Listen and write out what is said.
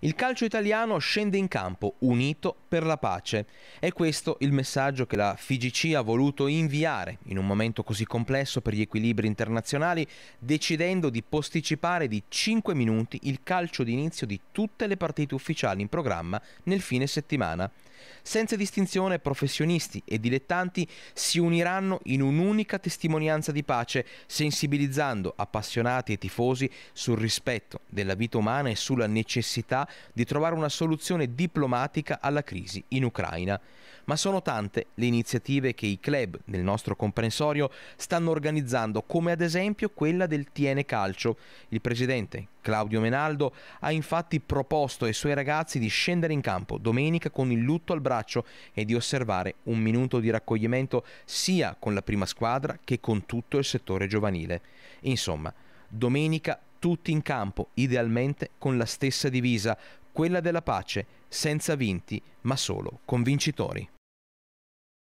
Il calcio italiano scende in campo unito per la pace. È questo il messaggio che la FIGC ha voluto inviare in un momento così complesso per gli equilibri internazionali, decidendo di posticipare di 5 minuti il calcio d'inizio di tutte le partite ufficiali in programma nel fine settimana. Senza distinzione professionisti e dilettanti si uniranno in un'unica testimonianza di pace, sensibilizzando appassionati e tifosi sul rispetto della vita umana e sulla necessità di trovare una soluzione diplomatica alla crisi crisi in Ucraina. Ma sono tante le iniziative che i club nel nostro comprensorio stanno organizzando, come ad esempio quella del Tiene Calcio. Il presidente Claudio Menaldo ha infatti proposto ai suoi ragazzi di scendere in campo domenica con il lutto al braccio e di osservare un minuto di raccoglimento sia con la prima squadra che con tutto il settore giovanile. Insomma, domenica tutti in campo, idealmente con la stessa divisa, quella della pace, senza vinti, ma solo con vincitori.